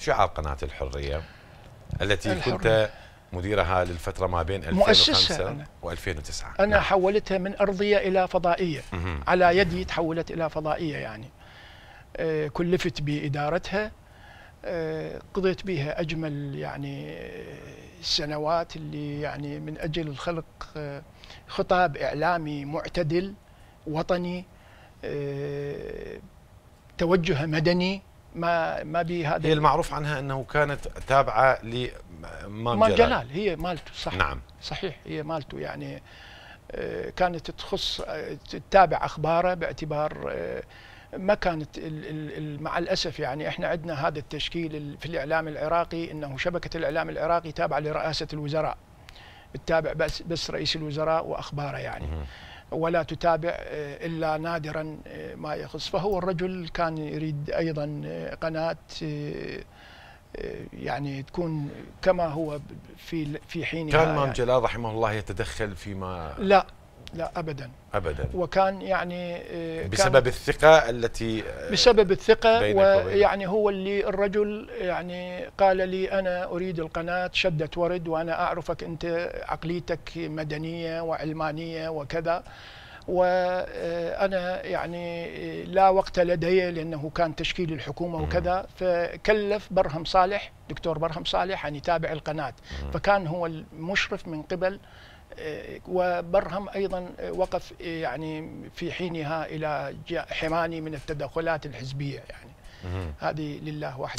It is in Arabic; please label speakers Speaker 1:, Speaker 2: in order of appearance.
Speaker 1: شعار قناة الحرية التي الحرية. كنت مديرها للفترة ما بين 2005 و2009 أنا نعم. حولتها من أرضية إلى فضائية مم. على يدي تحولت إلى فضائية يعني آه كلفت بإدارتها آه قضيت بها أجمل يعني السنوات آه، اللي يعني من أجل الخلق آه، خطاب إعلامي معتدل وطني آه، توجه مدني ما ما بهذا هي المعروف عنها انه كانت تابعه لمام جلال. جلال هي مالته صح نعم صحيح هي مالته يعني آه، كانت تخص آه، تتابع اخباره باعتبار آه، ما كانت مع الاسف يعني احنا عندنا هذا التشكيل في الاعلام العراقي انه شبكه الاعلام العراقي تابعه لرئاسه الوزراء تتابع بس بس رئيس الوزراء واخباره يعني ولا تتابع آه، إلا نادرا آه، ما يخص فهو الرجل كان يريد أيضا آه، قناة يعني تكون كما هو في في حينها كان مام يعني جلال رحمه الله يتدخل فيما لا لا ابدا ابدا وكان يعني آه، كان بسبب الثقه التي آه، بسبب الثقه ويعني هو اللي الرجل يعني قال لي انا اريد القناه شدت ورد وانا اعرفك انت عقليتك مدنيه وعلمانيه وكذا وأنا يعني لا وقت لدي لأنه كان تشكيل الحكومة وكذا فكلف برهم صالح دكتور برهم صالح أن يتابع القناة فكان هو المشرف من قبل آه، وبرهم ايضا وقف يعني في حينها الى حماني من التدخلات الحزبيه يعني هذه لله وحده